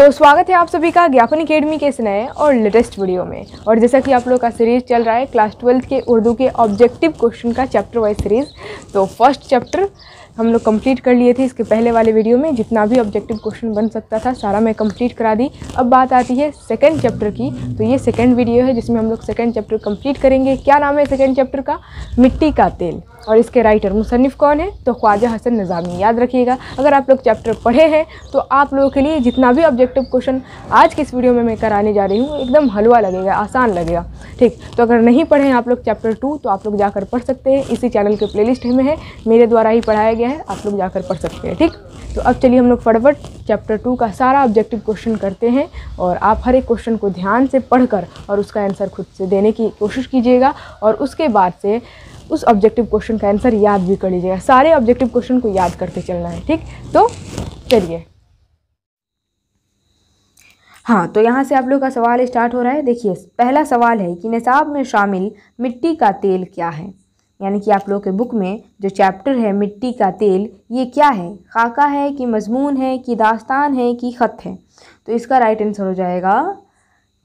तो स्वागत है आप सभी का ज्ञापन अकेडमी के इस नए और लेटेस्ट वीडियो में और जैसा कि आप लोग का सीरीज़ चल रहा है क्लास ट्वेल्थ के उर्दू के ऑब्जेक्टिव क्वेश्चन का चैप्टर वाइज सीरीज़ तो फर्स्ट चैप्टर हम लोग कंप्लीट कर लिए थे इसके पहले वाले वीडियो में जितना भी ऑब्जेक्टिव क्वेश्चन बन सकता था सारा मैं कंप्लीट करा दी अब बात आती है सेकेंड चैप्टर की तो ये सेकंड वीडियो है जिसमें हम लोग सेकेंड चैप्टर कंप्लीट करेंगे क्या नाम है सेकेंड चैप्टर का मिट्टी का तेल और इसके राइटर मुसनफ़ कौन है तो ख्वाजा हसन निज़ामी याद रखिएगा अगर आप लोग चैप्टर पढ़े हैं तो आप लोगों के लिए जितना भी ऑब्जेक्टिव क्वेश्चन आज की इस वीडियो में मैं कराने जा रही हूँ एकदम हलवा लगेगा आसान लगेगा ठीक तो अगर नहीं पढ़े हैं आप लोग चैप्टर टू तो आप लोग जाकर पढ़ सकते हैं इसी चैनल के प्ले में है मेरे द्वारा ही पढ़ाया गया हैं आप लोग जाकर पढ़ सकते हैं ठीक तो अब चलिए हम लोग फटाफट चैप्टर टू का सारा ऑब्जेक्टिव क्वेश्चन करते हैं और आप हर एक क्वेश्चन को ध्यान से पढ़कर और उसका आंसर खुद से देने की कोशिश कीजिएगा और उसके बाद से उस ऑब्जेक्टिव क्वेश्चन का आंसर याद भी कर लीजिएगा सारे ऑब्जेक्टिव क्वेश्चन को याद करते चलना है ठीक तो चलिए हाँ तो यहाँ से आप लोग का सवाल स्टार्ट हो रहा है देखिए पहला सवाल है कि निसाब में शामिल मिट्टी का तेल क्या है यानी कि आप लोग के बुक में जो चैप्टर है मिट्टी का तेल ये क्या है खाका है कि मजमून है कि दास्तान है कि ख़त है तो इसका राइट आंसर हो जाएगा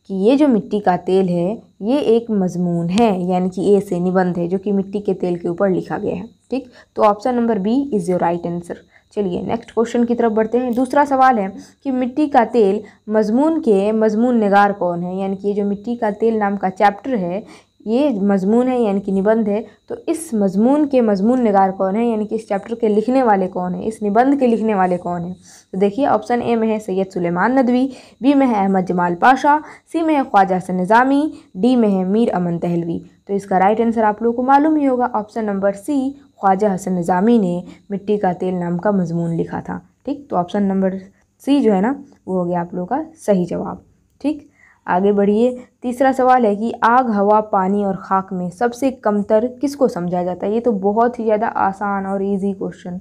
कि ये जो मिट्टी का तेल है ये एक मजमून है यानी कि ए से निबंध है जो कि मिट्टी के तेल के ऊपर लिखा गया है ठीक तो option number B is your right answer चलिए नेक्स्ट क्वेश्चन की तरफ बढ़ते हैं दूसरा सवाल है कि मिट्टी का तेल मजमून के मजमून नगार कौन है यानी कि ये जो मिट्टी का तेल नाम का चैप्टर है ये मज़मून है यानी कि निबंध है तो इस मज़मून के मज़मून नगार कौन है यानी कि इस चैप्टर के लिखने वाले कौन है इस निबंध के लिखने वाले कौन है तो देखिए ऑप्शन ए में है सैयद सुलेमान नदवी बी में है अहमद जमाल पाशा सी में है ख्वाजा हसन निज़ामी डी में है मीर अमन तहलवी तो इसका राइट आंसर आप लोगों को मालूम ही होगा option number C Khwaja Hasan Nizami ने मिट्टी का तेल नाम का मजमून लिखा था ठीक तो ऑप्शन नंबर सी जो है ना वो हो गया आप लोगों का सही जवाब ठीक आगे बढ़िए तीसरा सवाल है कि आग हवा पानी और खाक में सबसे कमतर किसको समझा जाता है ये तो बहुत ही ज़्यादा आसान और इजी क्वेश्चन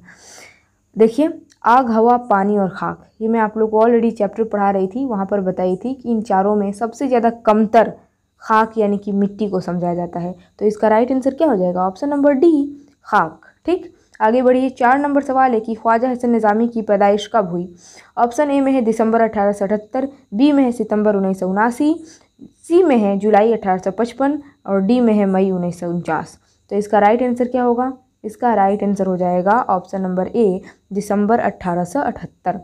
देखिए आग हवा पानी और खाक ये मैं आप लोग को ऑलरेडी चैप्टर पढ़ा रही थी वहाँ पर बताई थी कि इन चारों में सबसे ज़्यादा कमतर खाक यानी कि मिट्टी को समझाया जाता है तो इसका राइट आंसर क्या हो जाएगा ऑप्शन नंबर डी खाक ठीक आगे बढ़िए चार नंबर सवाल है कि ख्वाजा हसन निज़ामी की पैदाइश कब हुई ऑप्शन ए में है दिसंबर अठारह बी में है सितंबर उन्नीस सी में है जुलाई अठारह और डी में है मई उन्नीस तो इसका राइट आंसर क्या होगा इसका राइट आंसर हो जाएगा ऑप्शन नंबर ए दिसंबर अट्ठारह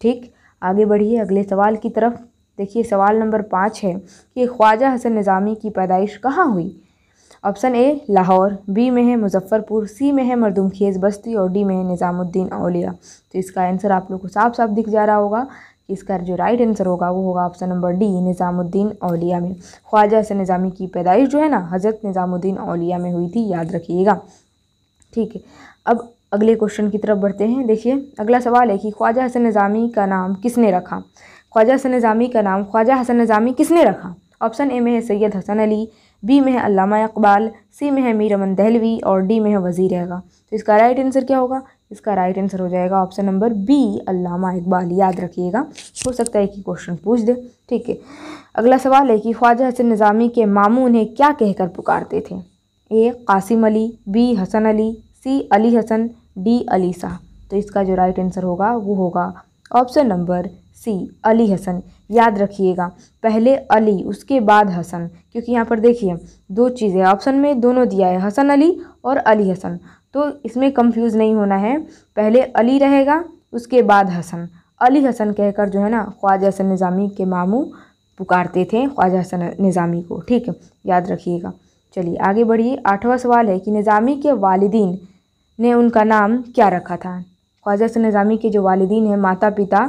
ठीक आगे बढ़िए अगले सवाल की तरफ देखिए सवाल नंबर पाँच है कि ख्वाजा हसन निज़ामी की पैदाइश कहाँ हुई ऑप्शन ए लाहौर बी में है मुजफ्फरपुर सी में है मरदमखेज़ बस्ती और डी में है निज़ामुद्दीन अलिया तो इसका आंसर आप लोग को साफ साफ दिख जा रहा होगा कि इसका जो राइट आंसर होगा वो होगा option number D Nizamuddin Auliya में ख्वाजा हसन निज़ामी की पैदाइश जो है ना हज़रत निज़ामुद्दीन अलिया में हुई थी याद रखिएगा ठीक है अब अगले क्वेश्चन की तरफ बढ़ते हैं देखिए अगला सवाल है कि ख्वाजा हसन निज़ामी का नाम किसने रखा ख्वाजा हसन निज़ामी का नाम ख्वाजा हसन निज़ामी किसने रखा ऑप्शन ए में है सैयद हसन अली बी में है अलामा इकबाल सी में है मीर अमन दहलवी और डी में है वज़ीर आगा तो इसका राइट आंसर क्या होगा इसका राइट आंसर हो जाएगा option number B Allama Iqbal याद रखिएगा हो सकता है कि क्वेश्चन पूछ दे ठीक है अगला सवाल है कि ख्वाजा हसन निज़ामी के मामू उन्हें क्या कहकर पुकारते थे A Qasim Ali B Hasan Ali C Ali Hasan D Ali Shah तो इसका जो राइट आंसर होगा वो होगा option number C Ali Hasan याद रखिएगा पहले अली उसके बाद हसन क्योंकि यहाँ पर देखिए दो चीज़ें ऑप्शन में दोनों दिया है हसन अली और अली हसन तो इसमें कंफ्यूज नहीं होना है पहले अली रहेगा उसके बाद हसन अली हसन कहकर जो है ना ख्वाजा हसन निज़ामी के मामू पुकारते थे ख्वाजा हसन निज़ामी को ठीक है याद रखिएगा चलिए आगे बढ़िए आठवां सवाल है कि निज़ामी के वालदीन ने उनका नाम क्या रखा था ख्वाजा हसन निज़ामी के जो वालदी हैं माता पिता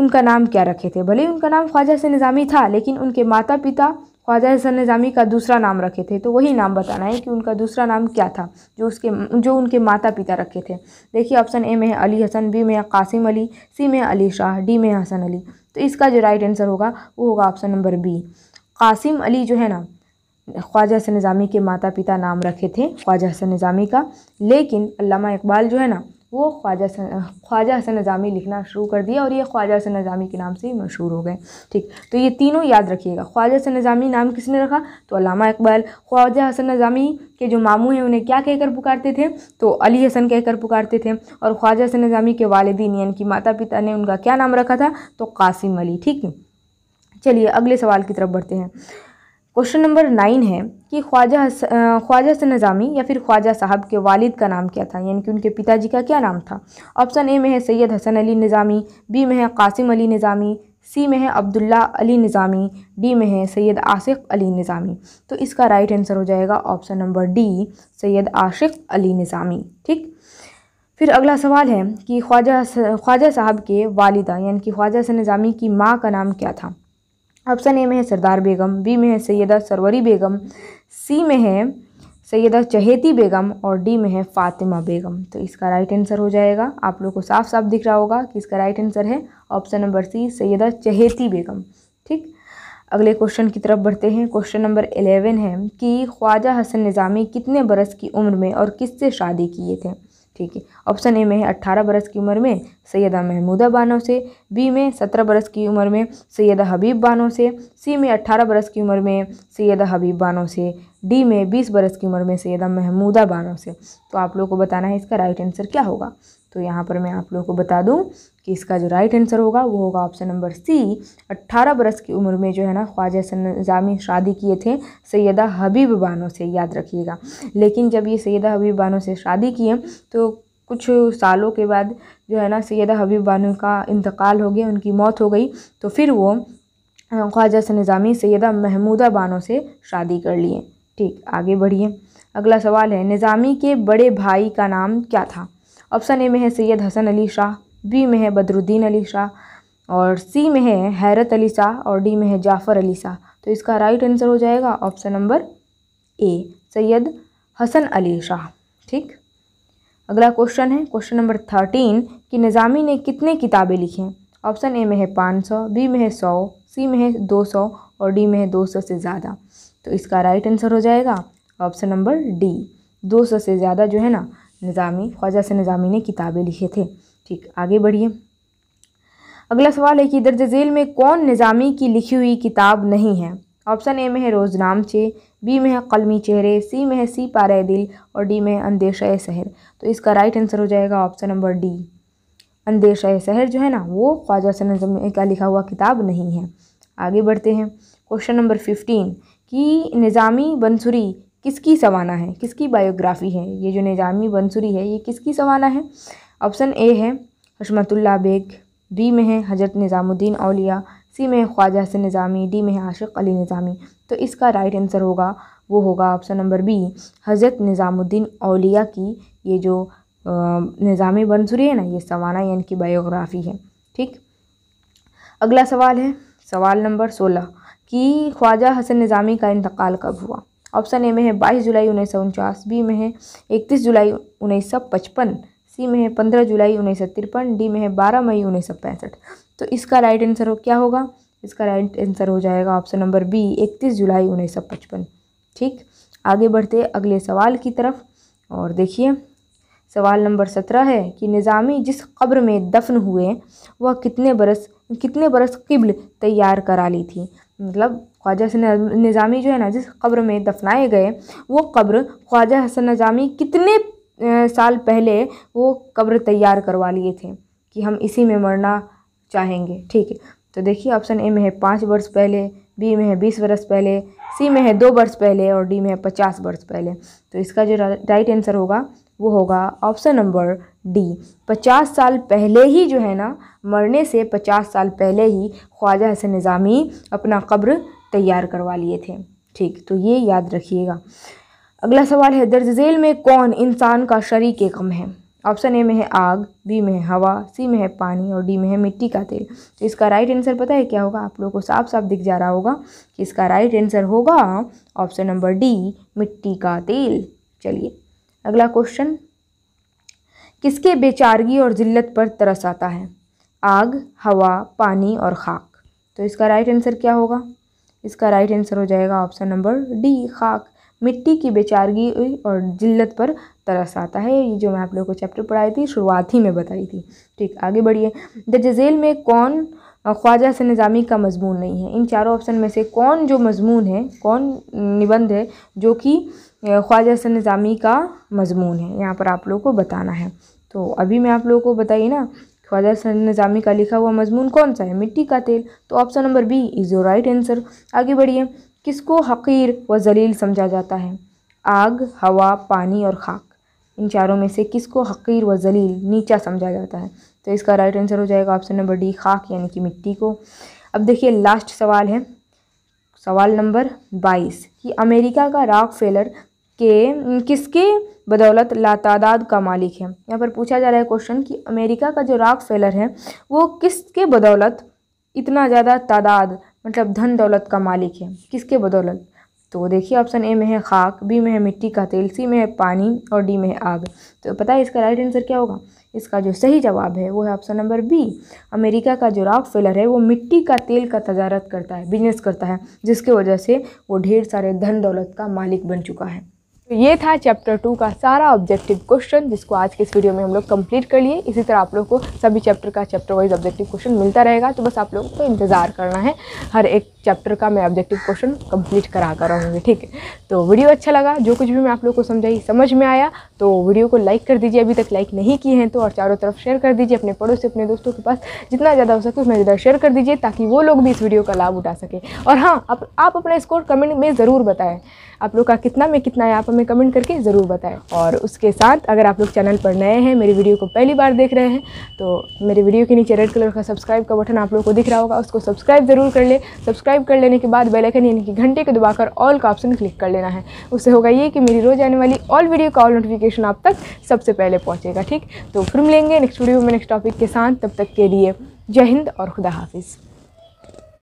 उनका नाम क्या रखे थे भले उनका नाम ख्वाजा हसन निज़ामी था लेकिन उनके माता पिता ख्वाजा हसन निज़ामी का दूसरा नाम रखे थे तो वही नाम बताना है कि उनका दूसरा नाम क्या था जो उसके जो उनके माता पिता रखे थे देखिए ऑप्शन ए में है अली हसन बी में है कासिम अली सी में अली शाह डी में हसन अली तो इसका जो राइट आंसर होगा वो होगा option number B Qasim Ali जो है ना ख्वाजा हसन निज़ामी के माता पिता नाम रखे थे ख्वाजा हसन निज़ामी का लेकिन अल्लामा इकबाल जो है ना वो ख्वाजा ख्वाजा हसन नज़ामी लिखना शुरू कर दिया और ये ख्वाजा हसन नज़ामी के नाम से ही मशहूर हो गए ठीक तो ये तीनों याद रखिएगा ख्वाजा हसन नज़ामी नाम किसने रखा तो अलामा इकबाल ख्वाजा हसन नज़ामी के जो मामू हैं उन्हें क्या कहकर पुकारते थे तो अली हसन कहकर पुकारते थे और ख्वाजा हसन नज़ामी के वालदीन यानी कि माता पिता ने उनका क्या नाम रखा था तो कासिम अली ठीक है चलिए अगले सवाल की तरफ बढ़ते हैं क्वेश्चन नंबर नाइन है कि ख्वाजा ख्वाजा से निज़ामी या फिर ख्वाजा साहब के वालिद का नाम क्या था यानी कि उनके पिताजी का क्या नाम था ऑप्शन ए में है सैयद हसन अली निज़ामी बी में है कासिम अली निज़ामी सी में है अब्दुल्ला अली निज़ामी डी में है सैयद आशिक अली निज़ामी तो इसका राइट आंसर हो जाएगा option number D Syed Ashiq Ali Nizami ठीक फिर अगला सवाल है कि ख्वाजा ख्वाजा साहब के वालिदा यानी कि ख्वाजा से निज़ामी की माँ का नाम क्या था ऑप्शन ए में है सरदार बेगम बी में है सैदा सरवरी बेगम सी में है सैदा चहेती बेगम और डी में है फातिमा बेगम तो इसका राइट आंसर हो जाएगा आप लोग को साफ साफ दिख रहा होगा कि इसका राइट आंसर है option number C Saida Chaheti Begum ठीक अगले क्वेश्चन की तरफ बढ़ते हैं क्वेश्चन नंबर एलेवन है कि ख्वाजा हसन निज़ामी कितने बरस की उम्र में और किससे शादी किए थे ठीक है ऑप्शन ए में है अट्ठारह बरस की उम्र में सैदा महमूदा बानो से बी में सत्रह बरस की उम्र में सैदा हबीब बानो से सी में अट्ठारह बरस की उम्र में सैदा हबीब बानो से डी में बीस बरस की उम्र में सैदा महमूदा बानो से तो आप लोग को बताना है इसका राइट आंसर क्या होगा तो यहाँ पर मैं आप लोगों को बता दूँ कि इसका जो राइट आंसर होगा वो होगा ऑप्शन नंबर सी अट्ठारह बरस की उम्र में जो है ना ख्वाजा सन्जामी शादी किए थे सैदा हबीब बानो से याद रखिएगा लेकिन जब ये सैदा हबीब बानो से शादी किए तो कुछ सालों के बाद जो है ना सैदा हबीब बानो का इंतकाल हो गया उनकी मौत हो गई तो फिर वो ख्वाजा सन्जामी सैदा महमूदा बानो से शादी कर लिए ठीक आगे बढ़िए अगला सवाल है निज़ामी के बड़े भाई का नाम क्या था ऑप्शन ए में है सैयद हसन अली शाह बी में है बदरुद्दीन अली शाह और सी में है हैरत अली शाह और डी में है जाफ़र अली शाह तो इसका राइट आंसर हो जाएगा option number A Syed Hasan Ali Shah ठीक अगला क्वेश्चन है क्वेश्चन नंबर थर्टीन कि निज़ामी ने कितने किताबें लिखी हैं ऑप्शन ए में है पाँच सौ बी में है सौ सी में है दो सौ और डी में है दो सौ से ज़्यादा तो इसका राइट आंसर हो जाएगा ऑप्शन नंबर डी दो सौ से ज़्यादा जो है ना निज़ामी ख्वाजा से निज़ामी ने किताबें लिखे थे ठीक आगे बढ़िए अगला सवाल है कि दर्ज झेल में कौन निज़ामी की लिखी हुई किताब नहीं है ऑप्शन ए में है चे बी में है कलमी चेहरे सी में है सी पार दिल और डी में है अंदेशा शहर तो इसका राइट आंसर हो जाएगा ऑप्शन नंबर डी अंदेशा शहर जो है ना वो ख्वाजा से निज़ामी का लिखा हुआ किताब नहीं है आगे बढ़ते हैं क्वेश्चन नंबर फिफ्टीन कि निज़ामी बंसुरी किसकी सवाना है किसकी बायोग्राफ़ी है ये जो निज़ामी बंसुरी है ये किसकी सवाना है ऑप्शन ए है हशमतुल्ला बेग बी में है हजरत निज़ामुद्दीन अलिया सी में है ख्वाजा हसन निज़ामी डी में है आशिक अली निज़ामी तो इसका राइट आंसर होगा वो होगा ऑप्शन नंबर बी हजरत निज़ामुद्दीन अलिया की ये जो निज़ामी बंसुरी है ना ये सवाना यानी कि बायोग्राफ़ी है ठीक अगला सवाल है सवाल नंबर सोलह कि ख्वाजा हसन निज़ामी का इंतकाल कब हुआ ऑप्शन ए में है बाईस जुलाई उन्नीस सौ उनचास बी में है इकतीस जुलाई उन्नीस सौ पचपन सी में है पंद्रह जुलाई उन्नीस सौ तिरपन डी में है बारह मई उन्नीस सौ पैंसठ तो इसका राइट आंसर हो क्या होगा इसका राइट आंसर हो जाएगा ऑप्शन नंबर बी इकतीस जुलाई उन्नीस सौ पचपन ठीक आगे बढ़ते अगले सवाल की तरफ और देखिए सवाल नंबर सत्रह है कि निज़ामी जिस कब्र में दफन हुए वह कितने बरस कितने बरस किबल तैयार करा ली थी मतलब ख्वाजा हसन निज़ामी जो है ना जिस कब्र में दफनाए गए वो कब्र ख्वाजा हसन निज़ामी कितने साल पहले वो कब्र तैयार करवा लिए थे कि हम इसी में मरना चाहेंगे ठीक है तो देखिए ऑप्शन ए में है पाँच वर्ष पहले बी में है बीस वर्ष पहले सी में है दो वर्ष पहले और डी में है पचास वर्ष पहले तो इसका जो राइट आंसर होगा वो होगा ऑप्शन नंबर डी पचास साल पहले ही जो है ना मरने से पचास साल पहले ही ख्वाजा हसन निज़ामी अपना कब्र तैयार करवा लिए थे ठीक तो ये याद रखिएगा अगला सवाल है दर्ज झेल में कौन इंसान का शरीक कम है ऑप्शन ए में है आग बी में है हवा सी में है पानी और डी में है मिट्टी का तेल तो इसका राइट आंसर पता है क्या होगा आप लोगों को साफ साफ दिख जा रहा होगा कि इसका राइट आंसर होगा ऑप्शन नंबर डी मिट्टी का तेल चलिए अगला क्वेश्चन किसके बेचारगी और जिल्लत पर तरस आता है आग हवा पानी और खाक तो इसका राइट आंसर क्या होगा इसका राइट आंसर हो जाएगा ऑप्शन नंबर डी खाक मिट्टी की बेचारगी और जिल्लत पर तरस आता है ये जो मैं आप लोगों को चैप्टर पढ़ाई थी शुरुआत ही में बताई थी ठीक आगे बढ़िए द जजेल में कौन ख्वाजा से निज़ामी का मजमून नहीं है इन चारों ऑप्शन में से कौन जो मजमून है कौन निबंध है जो कि ख्वाजा से निज़ामी का मजमून है यहाँ पर आप लोगों को बताना है तो अभी मैं आप लोगों को बताइए ना ख्वाजा तो नज़ामी का लिखा हुआ मजमून कौन सा है मिट्टी का तेल तो option number B is your right answer आगे बढ़िए किसको हकीर व जलील समझा जाता है आग हवा पानी और खाक इन चारों में से किसको हकीर व जलील नीचा समझा जाता है तो इसका राइट आंसर हो जाएगा ऑप्शन नंबर डी खाक यानी कि मिट्टी को अब देखिए लास्ट सवाल है सवाल नंबर बाईस कि अमेरिका का रॉक फेलर के किसके बदौलत लातादाद का मालिक है यहाँ पर पूछा जा रहा है क्वेश्चन कि अमेरिका का जो राग फेलर है वो किसके बदौलत इतना ज़्यादा तादाद मतलब धन दौलत का मालिक है किसके बदौलत तो देखिए ऑप्शन ए में है खाक बी में है मिट्टी का तेल सी में है पानी और डी में है आग तो पता है इसका राइट आंसर क्या होगा इसका जो सही जवाब है वो है ऑप्शन नंबर बी अमेरिका का जो राग फेलर है वो मिट्टी का तेल का तजारत करता है बिजनेस करता है जिसके वजह से वो ढेर सारे धन दौलत का मालिक बन चुका है तो ये था चैप्टर टू का सारा ऑब्जेक्टिव क्वेश्चन जिसको आज के इस वीडियो में हम लोग कंप्लीट कर लिए इसी तरह आप लोग को सभी चैप्टर का चैप्टर वाइज ऑब्जेक्टिव क्वेश्चन मिलता रहेगा तो बस आप लोगों को इंतज़ार करना है हर एक चैप्टर का मैं ऑब्जेक्टिव क्वेश्चन कंप्लीट करा कर रहूँगी ठीक है तो वीडियो अच्छा लगा जो कुछ भी मैं आप लोग को समझाई समझ में आया तो वीडियो को लाइक कर दीजिए अभी तक लाइक नहीं किए हैं तो और चारों तरफ शेयर कर दीजिए अपने पड़ोसी अपने दोस्तों के पास जितना ज़्यादा हो सके उतना ज़्यादा शेयर कर दीजिए ताकि वो लोग भी इस वीडियो का लाभ उठा सकें और हाँ आप अपना स्कोर कमेंट में ज़रूर बताएँ आप लोग का कितना में कितना है आप हमें कमेंट करके ज़रूर बताएं और उसके साथ अगर आप लोग चैनल पर नए हैं मेरी वीडियो को पहली बार देख रहे हैं तो मेरे वीडियो के नीचे रेड कलर का सब्सक्राइब का बटन आप लोग को दिख रहा होगा उसको सब्सक्राइब ज़रूर कर लें सब्सक्राइब कर लेने के बाद बेलाइकन यानी कि घंटे को दबाकर ऑल का ऑप्शन क्लिक कर लेना है उससे होगा ये कि मेरी रोज़ आने वाली ऑल वीडियो का ऑल नोटिफिकेशन आप तक सबसे पहले पहुँचेगा ठीक तो फिर मिलेंगे नेक्स्ट वीडियो में नेक्स्ट टॉपिक के साथ तब तक के लिए जय हिंद और खुदा हाफिज़